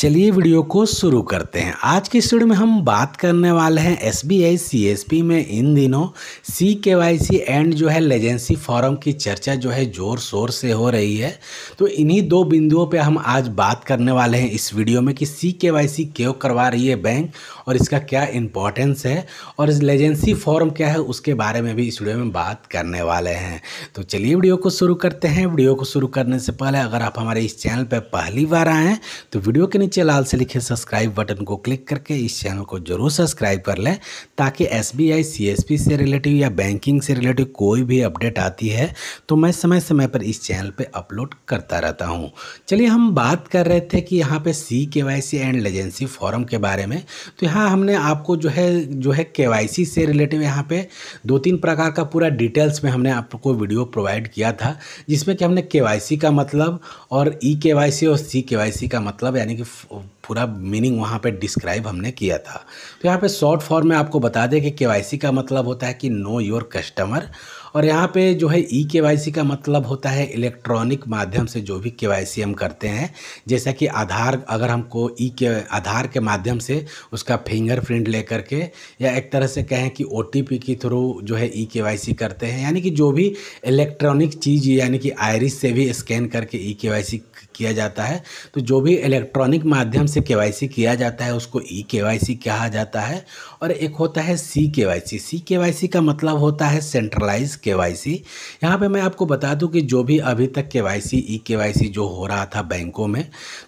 चलिए वीडियो को शुरू करते हैं आज की स्टूडियो में हम बात करने वाले हैं S B I C S P में इन दिनों सी के वाई सी एंड जो है लेजेंसी फॉरम की चर्चा जो है ज़ोर शोर से हो रही है तो इन्हीं दो बिंदुओं पे हम आज बात करने वाले हैं इस वीडियो में कि सी के वाई सी क्यों करवा रही है बैंक और इसका क्या इम्पोर्टेंस है और इस लेजेंसी फॉरम क्या है उसके बारे में भी इस वीडियो में बात करने वाले हैं तो चलिए वीडियो को शुरू करते हैं वीडियो को शुरू करने से पहले अगर आप हमारे इस चैनल पर पहली बार आएँ तो वीडियो के नीचे लाल से लिखे सब्सक्राइब बटन को क्लिक करके इस चैनल को जरूर सब्सक्राइब कर लें ताकि S B I C S P से रिलेटिव या बैंकिंग से रिलेटिव कोई भी अपडेट आती है तो मैं समय समय पर इस चैनल पर अपलोड करता रहता हूँ चलिए हम बात कर रहे थे कि यहाँ पर C K Y C and legacy form के बारे में तो यहाँ हमने आपको जो है जो है के वाई सी से रिलेटिव यहाँ पे दो तीन प्रकार का पूरा डिटेल्स में हमने आपको वीडियो प्रोवाइड किया था जिसमें कि हमने के वाई सी का मतलब और ई के वाई सी और सी के वाई सी का मतलब यानी कि पूरा मीनिंग वहाँ पे डिस्क्राइब हमने किया था तो यहाँ पे शॉर्ट फॉर्म में आपको बता दें कि के का मतलब होता है कि नो योर कस्टमर और यहाँ पे जो है ई e के का मतलब होता है इलेक्ट्रॉनिक माध्यम से जो भी के हम करते हैं जैसा कि आधार अगर हमको ई e के आधार के माध्यम से उसका फिंगरप्रिंट ले करके या एक तरह से कहें कि ओ के थ्रू जो है ई e के करते हैं यानी कि जो भी इलेक्ट्रॉनिक चीज़ यानी कि आयरिस से भी स्कैन करके ई के किया जाता है तो जो भी इलेक्ट्रॉनिक माध्यम से के किया जाता है उसको ई के कहा जाता है और एक होता है सी के सी के का मतलब होता है सेंट्रलाइज के वाई सी यहाँ पर मैं आपको बता दूँ कि जो भी अभी तक के वाई सी ई के वाई सी जो हो रहा था बैंकों में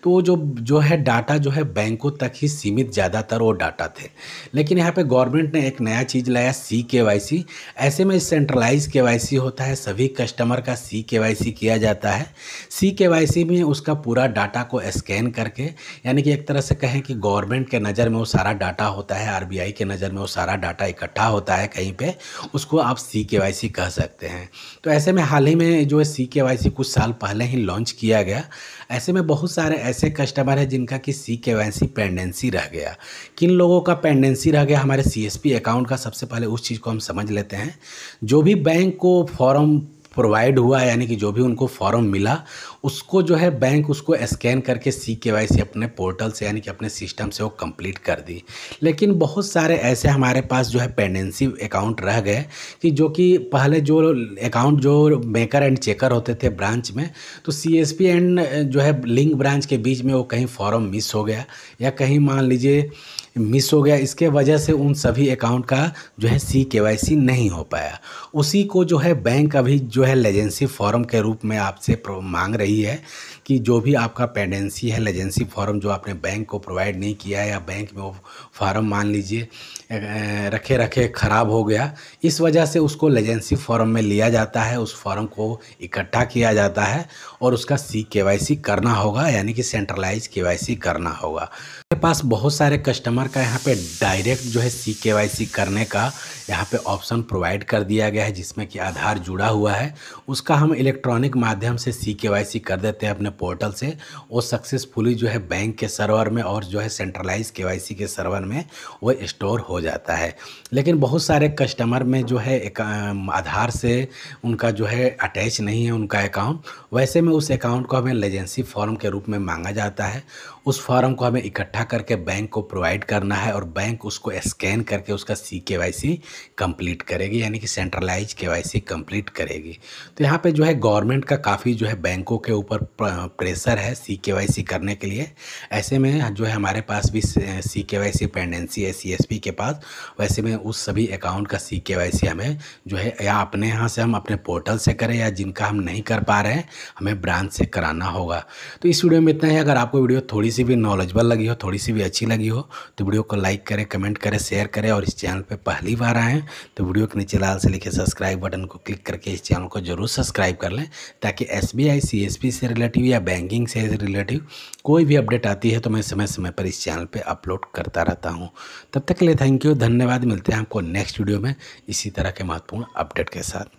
तो वो जो जो है डाटा जो है बैंकों तक ही सीमित ज़्यादातर वो डाटा थे लेकिन यहाँ पर गवर्नमेंट ने एक नया चीज़ लाया सी के वाई सी ऐसे में सेंट्रलाइज के वाई सी होता है सभी कस्टमर का सी के वाई सी किया जाता है सी के वाई सी में उसका पूरा डाटा को स्कैन करके यानी कि एक तरह से कहें कि गवर्नमेंट के नज़र में वो सारा डाटा होता है आई के नज़र में वो सारा डाटा इकट्ठा होता है कहीं पर उसको आप सी के वाई सी कह सकते हैं तो ऐसे में हाल ही में जो है सी के वाई सी कुछ साल पहले ही लॉन्च किया गया ऐसे में बहुत सारे ऐसे कस्टमर हैं जिनका कि सी के वाई सी पेंडेंसी रह गया किन लोगों का पेंडेंसी रह गया हमारे सी एस पी अकाउंट का सबसे पहले उस चीज़ को हम समझ लेते हैं जो भी बैंक को फॉर्म प्रोवाइड हुआ यानी कि जो भी उनको फॉर्म मिला उसको जो है बैंक उसको स्कैन करके सी के वाई सी अपने पोर्टल से यानी कि अपने सिस्टम से वो कंप्लीट कर दी लेकिन बहुत सारे ऐसे हमारे पास जो है पेंडेंसी अकाउंट रह गए कि जो कि पहले जो अकाउंट जो मेकर एंड चेकर होते थे ब्रांच में तो सी एस पी एंड जो है लिंक ब्रांच के बीच में वो कहीं फॉर्म मिस हो गया या कहीं मान लीजिए मिस हो गया इसके वजह से उन सभी अकाउंट का जो है सी के वाई सी नहीं हो पाया उसी को जो है बैंक अभी जो है है लेजेंसी फॉर्म के रूप में आपसे मांग रही है कि जो भी आपका पेंडेंसी है लेजेंसी फॉर्म जो आपने बैंक को प्रोवाइड नहीं किया या बैंक में वो फॉर्म मान लीजिए रखे रखे ख़राब हो गया इस वजह से उसको लेजेंसी फॉर्म में लिया जाता है उस फॉर्म को इकट्ठा किया जाता है और उसका सी के करना होगा यानी कि सेंट्रलाइज के करना होगा मेरे पास बहुत सारे कस्टमर का यहाँ पे डायरेक्ट जो है सी के करने का यहाँ पे ऑप्शन प्रोवाइड कर दिया गया है जिसमें कि आधार जुड़ा हुआ है उसका हम इलेक्ट्रॉनिक माध्यम से सी के कर देते हैं अपने पोर्टल से वो सक्सेसफुली जो है बैंक के सर्वर में और जो है सेंट्रलाइज के के सर्वर में वो स्टोर हो जाता है लेकिन बहुत सारे कस्टमर में जो है एक आधार से उनका जो है अटैच नहीं है उनका अकाउंट वैसे में उस अकाउंट को हमें लेजेंसी फॉर्म के रूप में मांगा जाता है उस फॉर्म को हमें इकट्ठा करके बैंक को प्रोवाइड करना है और बैंक उसको स्कैन करके उसका सी के वाई सी कंप्लीट करेगी यानी कि सेंट्रलाइज के वाई सी कंप्लीट करेगी तो यहाँ पे जो है गवर्नमेंट का काफ़ी जो है बैंकों के ऊपर प्रेशर है सी के वाई सी करने के लिए ऐसे में जो है हमारे पास भी सी के वाई सी पेंडेंसी है सी एस पी के पास वैसे में उस सभी अकाउंट का सी के वाई सी हमें जो है या अपने यहाँ से हम अपने पोर्टल से करें या जिनका हम नहीं कर पा रहे हैं हमें ब्रांच से कराना होगा तो इस वीडियो में इतना ही अगर आपको वीडियो थोड़ी सी भी नॉलेजबल लगी हो थोड़ी सी भी अच्छी लगी हो तो वीडियो को लाइक करें कमेंट करें शेयर करें और इस चैनल पर पहली बार आएँ तो वीडियो के नीचे लाल से लिखे सब्सक्राइब बटन को क्लिक करके इस चैनल को जरूर सब्सक्राइब कर लें ताकि S B I C S P से रिलेटिव या बैंकिंग से रिलेटिव कोई भी अपडेट आती है तो मैं समय समय पर इस चैनल पे अपलोड करता रहता हूँ तब तक के लिए थैंक यू धन्यवाद मिलते हैं आपको नेक्स्ट वीडियो में इसी तरह के महत्वपूर्ण अपडेट के साथ